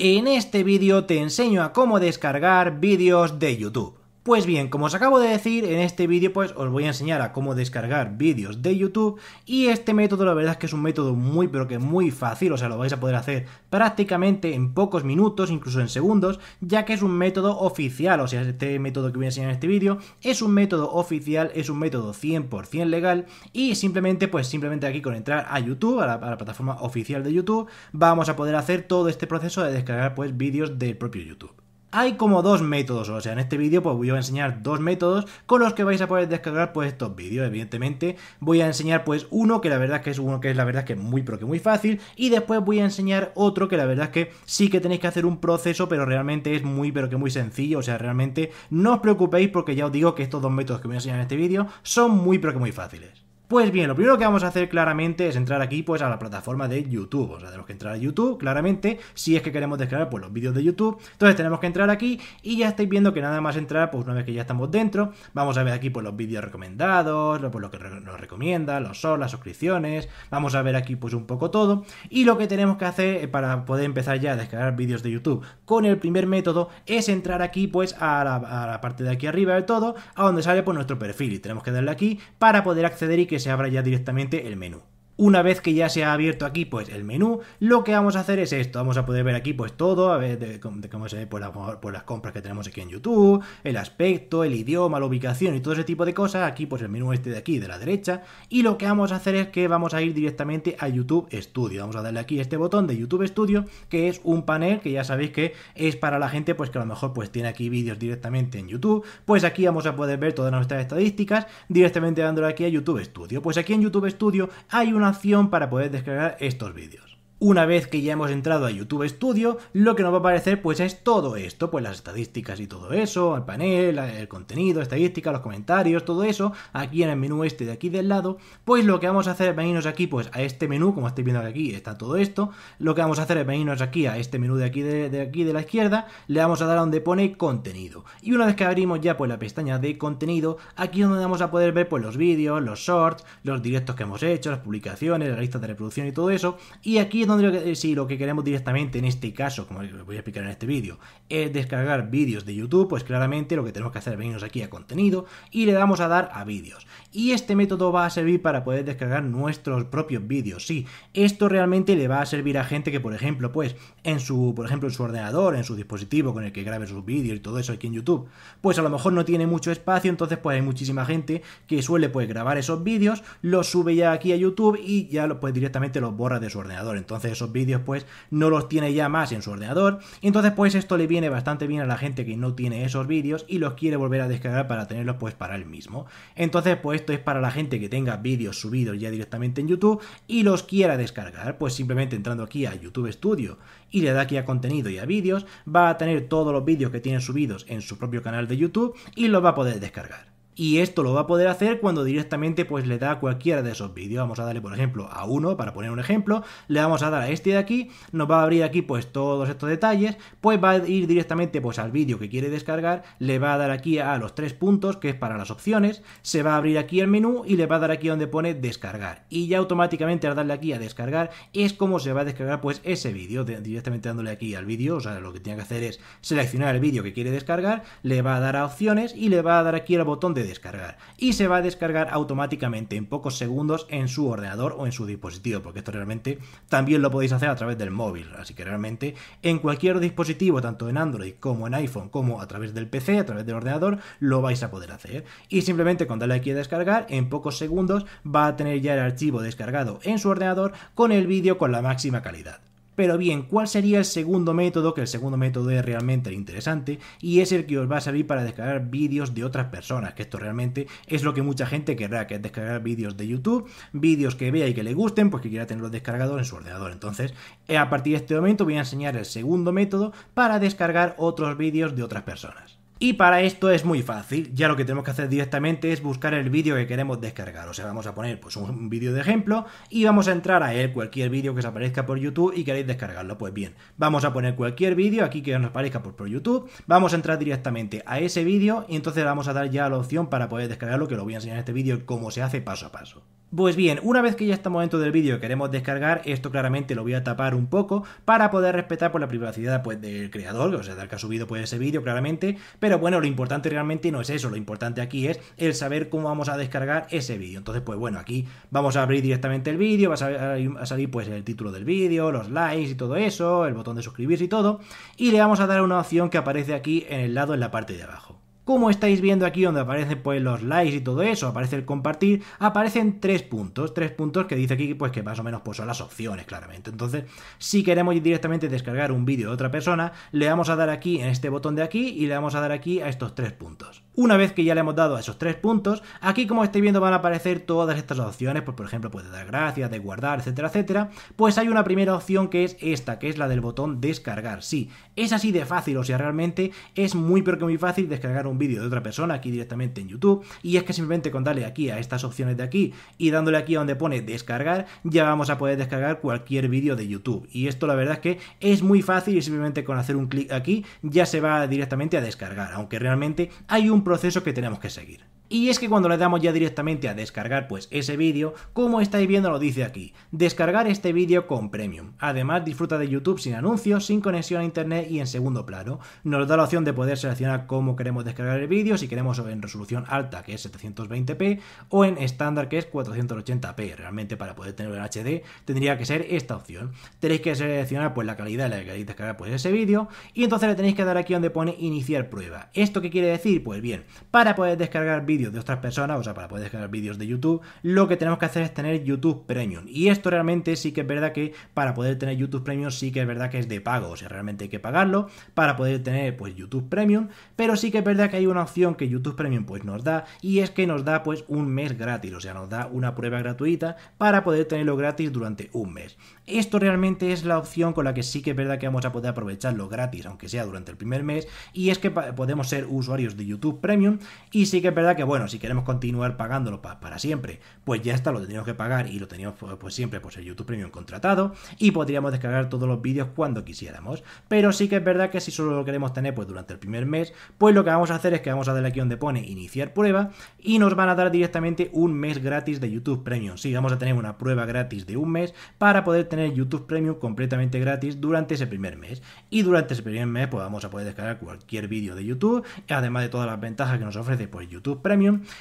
En este vídeo te enseño a cómo descargar vídeos de YouTube. Pues bien, como os acabo de decir, en este vídeo pues os voy a enseñar a cómo descargar vídeos de YouTube y este método la verdad es que es un método muy pero que muy fácil, o sea lo vais a poder hacer prácticamente en pocos minutos, incluso en segundos, ya que es un método oficial, o sea este método que voy a enseñar en este vídeo es un método oficial, es un método 100% legal y simplemente pues simplemente aquí con entrar a YouTube, a la, plataforma oficial de YouTube, vamos a poder hacer todo este proceso de descargar pues vídeos del propio YouTube. Hay como dos métodos, o sea, en este vídeo pues voy a enseñar dos métodos con los que vais a poder descargar pues estos vídeos, evidentemente. Voy a enseñar pues uno que la verdad es que es uno que es la verdad que es muy pero que muy fácil y después voy a enseñar otro que la verdad es que sí que tenéis que hacer un proceso, pero realmente es muy pero que muy sencillo, o sea, realmente no os preocupéis porque ya os digo que estos dos métodos que voy a enseñar en este vídeo son muy pero que muy fáciles. Pues bien, lo primero que vamos a hacer claramente es entrar aquí pues a la plataforma de YouTube, o sea, tenemos que entrar a YouTube claramente, si es que queremos descargar pues los vídeos de YouTube, entonces tenemos que entrar aquí y ya estáis viendo que nada más entrar pues una vez que ya estamos dentro, vamos a ver aquí pues los vídeos recomendados, pues lo que nos recomienda, los son las suscripciones, vamos a ver aquí pues un poco todo y lo que tenemos que hacer eh, para poder empezar ya a descargar vídeos de YouTube con el primer método es entrar aquí pues a la, parte de aquí arriba del todo, a donde sale pues nuestro perfil y tenemos que darle aquí para poder acceder y que se abra ya directamente el menú. Una vez que ya se ha abierto aquí pues el menú, lo que vamos a hacer es esto, vamos a poder ver aquí pues todo, a ver de, cómo se ve por, pues, por, pues, las compras que tenemos aquí en YouTube, el aspecto, el idioma, la ubicación y todo ese tipo de cosas, aquí pues el menú este de aquí de la derecha, y lo que vamos a hacer es que vamos a ir directamente a YouTube Studio, vamos a darle aquí este botón de YouTube Studio, que es un panel que ya sabéis que es para la gente pues que a lo mejor pues tiene aquí vídeos directamente en YouTube, pues aquí vamos a poder ver todas nuestras estadísticas directamente dándole aquí a YouTube Studio, pues aquí en YouTube Studio hay una acción para poder descargar estos vídeos. Una vez que ya hemos entrado a YouTube Studio, lo que nos va a aparecer pues es todo esto, pues las estadísticas y todo eso, el panel, el contenido, estadísticas, los comentarios, todo eso, aquí en el menú este de aquí del lado, pues lo que vamos a hacer es venirnos aquí pues a este menú, como estáis viendo aquí está todo esto, lo que vamos a hacer es venirnos aquí a este menú de aquí de, aquí de la izquierda, le vamos a dar a donde pone contenido. Y una vez que abrimos ya pues la pestaña de contenido, aquí es donde vamos a poder ver pues los vídeos, los shorts, los directos que hemos hecho, las publicaciones, la listas de reproducción y todo eso, y aquí es donde si lo que queremos directamente en este caso, como les voy a explicar en este vídeo, es descargar vídeos de YouTube, pues claramente lo que tenemos que hacer es venirnos aquí a contenido y le damos a dar a vídeos. Y este método va a servir para poder descargar nuestros propios vídeos. Sí, esto realmente le va a servir a gente que, por ejemplo, pues en su, por ejemplo, en su ordenador, en su dispositivo con el que grabe sus vídeos y todo eso aquí en YouTube, pues a lo mejor no tiene mucho espacio, entonces pues hay muchísima gente que suele pues grabar esos vídeos, los sube ya aquí a YouTube y ya pues directamente los borra de su ordenador. Entonces esos vídeos pues no los tiene ya más en su ordenador. entonces pues esto le viene bastante bien a la gente que no tiene esos vídeos y los quiere volver a descargar para tenerlos pues para él mismo. Entonces pues esto es para la gente que tenga vídeos subidos ya directamente en YouTube y los quiera descargar pues simplemente entrando aquí a YouTube Studio y le da aquí a contenido y a vídeos va a tener todos los vídeos que tiene subidos en su propio canal de YouTube y los va a poder descargar. Y esto lo va a poder hacer cuando directamente pues le da a cualquiera de esos vídeos. Vamos a darle, por ejemplo, a uno, para poner un ejemplo. Le vamos a dar a este de aquí. Nos va a abrir aquí pues todos estos detalles. Pues va a ir directamente pues al vídeo que quiere descargar. Le va a dar aquí a los tres puntos, que es para las opciones. Se va a abrir aquí el menú y le va a dar aquí donde pone descargar. Y ya automáticamente al darle aquí a descargar es como se va a descargar pues ese vídeo. Directamente dándole aquí al vídeo. O sea, lo que tiene que hacer es seleccionar el vídeo que quiere descargar. Le va a dar a opciones y le va a dar aquí al botón de descargar y se va a descargar automáticamente en pocos segundos en su ordenador o en su dispositivo, porque esto realmente también lo podéis hacer a través del móvil, así que realmente en cualquier dispositivo, tanto en Android como en iPhone, como a través del PC, a través del ordenador, lo vais a poder hacer. Y simplemente con darle aquí a descargar, en pocos segundos va a tener ya el archivo descargado en su ordenador con el vídeo con la máxima calidad. Pero bien, ¿cuál sería el segundo método? Que el segundo método es realmente interesante y es el que os va a servir para descargar vídeos de otras personas, que esto realmente es lo que mucha gente querrá, que es descargar vídeos de YouTube, vídeos que vea y que le gusten, pues que quiera tenerlos descargados en su ordenador. Entonces, eh, a partir de este momento voy a enseñar el segundo método para descargar otros vídeos de otras personas. Y para esto es muy fácil, ya lo que tenemos que hacer directamente es buscar el vídeo que queremos descargar, o sea, vamos a poner pues un vídeo de ejemplo y vamos a entrar a él, cualquier vídeo que os aparezca por YouTube y queréis descargarlo, pues bien, vamos a poner cualquier vídeo aquí que nos aparezca por, YouTube, vamos a entrar directamente a ese vídeo y entonces vamos a dar ya la opción para poder descargarlo, que lo voy a enseñar en este vídeo cómo se hace paso a paso. Pues bien, una vez que ya estamos dentro del vídeo queremos descargar, esto claramente lo voy a tapar un poco para poder respetar por pues, la privacidad pues, del creador, o sea, del que ha subido pues, ese vídeo claramente, pero bueno, lo importante realmente no es eso, lo importante aquí es el saber cómo vamos a descargar ese vídeo. Entonces, pues bueno, aquí vamos a abrir directamente el vídeo, va a salir pues el título del vídeo, los likes y todo eso, el botón de suscribirse y todo, y le vamos a dar una opción que aparece aquí en el lado en la parte de abajo. Como estáis viendo aquí donde aparecen pues los likes y todo eso, aparece el compartir, aparecen tres puntos, tres puntos que dice aquí pues que más o menos pues son las opciones claramente. Entonces, si queremos directamente descargar un vídeo de otra persona, le vamos a dar aquí en este botón de aquí y le vamos a dar aquí a estos tres puntos. Una vez que ya le hemos dado a esos tres puntos, aquí como estáis viendo van a aparecer todas estas opciones, pues por ejemplo pues de dar gracias, de guardar, etcétera, etcétera, pues hay una primera opción que es esta, que es la del botón descargar. Sí, es así de fácil, o sea, realmente es muy pero que muy fácil descargar un vídeo de otra persona aquí directamente en YouTube. Y es que simplemente con darle aquí a estas opciones de aquí y dándole aquí a donde pone descargar, ya vamos a poder descargar cualquier vídeo de YouTube. Y esto la verdad es que es muy fácil y simplemente con hacer un clic aquí ya se va directamente a descargar, aunque realmente hay un proceso que tenemos que seguir. Y es que cuando le damos ya directamente a descargar pues ese vídeo, como estáis viendo lo dice aquí, descargar este vídeo con Premium. Además disfruta de YouTube sin anuncios, sin conexión a internet y en segundo plano. Nos da la opción de poder seleccionar cómo queremos descargar el vídeo, si queremos en resolución alta que es 720p o en estándar que es 480p. Realmente para poder tenerlo en HD tendría que ser esta opción. Tenéis que seleccionar pues la calidad en la que queréis descargar pues ese vídeo y entonces le tenéis que dar aquí donde pone iniciar prueba. ¿Esto qué quiere decir? Pues bien, para poder descargar vídeo de otras personas, o sea, para poder descargar vídeos de YouTube, lo que tenemos que hacer es tener YouTube Premium. Y esto realmente sí que es verdad que para poder tener YouTube Premium sí que es verdad que es de pago, o sea, realmente hay que pagarlo para poder tener pues YouTube Premium, pero sí que es verdad que hay una opción que YouTube Premium pues nos da y es que nos da pues un mes gratis, o sea, nos da una prueba gratuita para poder tenerlo gratis durante un mes. Esto realmente es la opción con la que sí que es verdad que vamos a poder aprovecharlo gratis, aunque sea durante el primer mes, y es que podemos ser usuarios de YouTube Premium y sí que es verdad que bueno, si queremos continuar pagándolo para siempre, pues ya está, lo tenemos que pagar y lo teníamos pues, pues siempre pues el YouTube Premium contratado y podríamos descargar todos los vídeos cuando quisiéramos. Pero sí que es verdad que si solo lo queremos tener pues durante el primer mes, pues lo que vamos a hacer es que vamos a darle aquí donde pone iniciar prueba y nos van a dar directamente un mes gratis de YouTube Premium. Sí, vamos a tener una prueba gratis de un mes para poder tener YouTube Premium completamente gratis durante ese primer mes. Y durante ese primer mes pues vamos a poder descargar cualquier vídeo de YouTube, además de todas las ventajas que nos ofrece pues YouTube Premium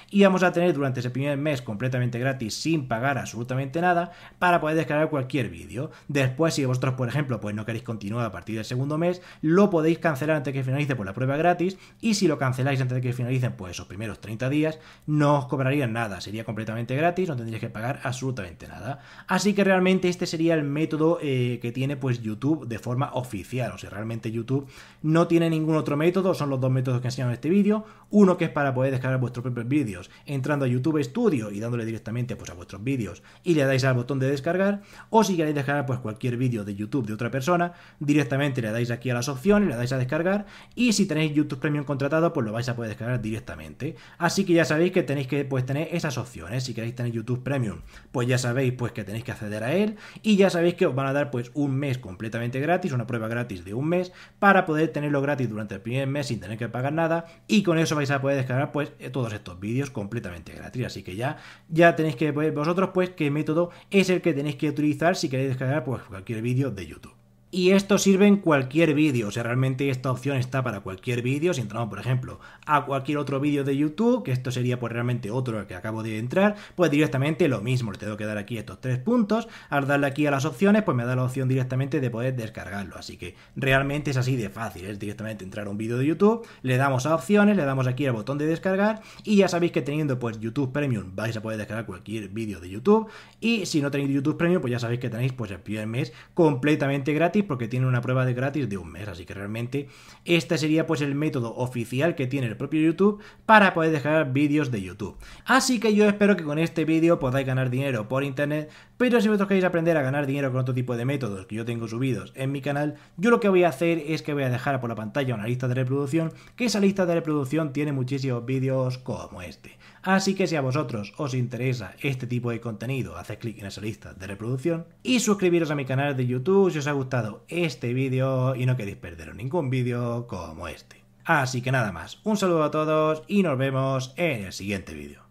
y vamos a tener durante ese primer mes completamente gratis sin pagar absolutamente nada para poder descargar cualquier vídeo. Después, si vosotros, por ejemplo, pues no queréis continuar a partir del segundo mes, lo podéis cancelar antes de que finalice por la prueba gratis y si lo canceláis antes de que finalicen pues esos primeros 30 días, no os cobrarían nada, sería completamente gratis, no tendríais que pagar absolutamente nada. Así que realmente este sería el método eh, que tiene pues YouTube de forma oficial, o sea, realmente YouTube no tiene ningún otro método, son los dos métodos que enseñan en este vídeo, uno que es para poder descargar vuestro propios vídeos, entrando a YouTube Studio y dándole directamente pues, a vuestros vídeos y le dais al botón de descargar, o si queréis descargar pues, cualquier vídeo de YouTube de otra persona, directamente le dais aquí a las opciones, le dais a descargar y si tenéis YouTube Premium contratado, pues lo vais a poder descargar directamente. Así que ya sabéis que tenéis que pues, tener esas opciones. Si queréis tener YouTube Premium, pues ya sabéis pues, que tenéis que acceder a él y ya sabéis que os van a dar pues, un mes completamente gratis, una prueba gratis de un mes, para poder tenerlo gratis durante el primer mes sin tener que pagar nada y con eso vais a poder descargar pues todos estos vídeos completamente gratis. Así que ya, ya tenéis que ver vosotros pues qué método es el que tenéis que utilizar si queréis descargar pues cualquier vídeo de YouTube. Y esto sirve en cualquier vídeo, o sea, realmente esta opción está para cualquier vídeo, si entramos, por ejemplo, a cualquier otro vídeo de YouTube, que esto sería pues realmente otro que acabo de entrar, pues directamente lo mismo, le tengo que dar aquí estos tres puntos, al darle aquí a las opciones, pues me da la opción directamente de poder descargarlo, así que realmente es así de fácil, es directamente entrar a un vídeo de YouTube, le damos a opciones, le damos aquí al botón de descargar, y ya sabéis que teniendo pues YouTube Premium vais a poder descargar cualquier vídeo de YouTube, y si no tenéis YouTube Premium, pues ya sabéis que tenéis pues el primer mes completamente gratis, porque tiene una prueba de gratis de un mes, así que realmente este sería pues el método oficial que tiene el propio YouTube para poder dejar vídeos de YouTube. Así que yo espero que con este vídeo podáis ganar dinero por internet, pero si vosotros queréis aprender a ganar dinero con otro tipo de métodos que yo tengo subidos en mi canal, yo lo que voy a hacer es que voy a dejar por la pantalla una lista de reproducción, que esa lista de reproducción tiene muchísimos vídeos como este. Así que si a vosotros os interesa este tipo de contenido, haced clic en esa lista de reproducción y suscribiros a mi canal de YouTube si os ha gustado este vídeo y no queréis perderos ningún vídeo como este. Así que nada más, un saludo a todos y nos vemos en el siguiente vídeo.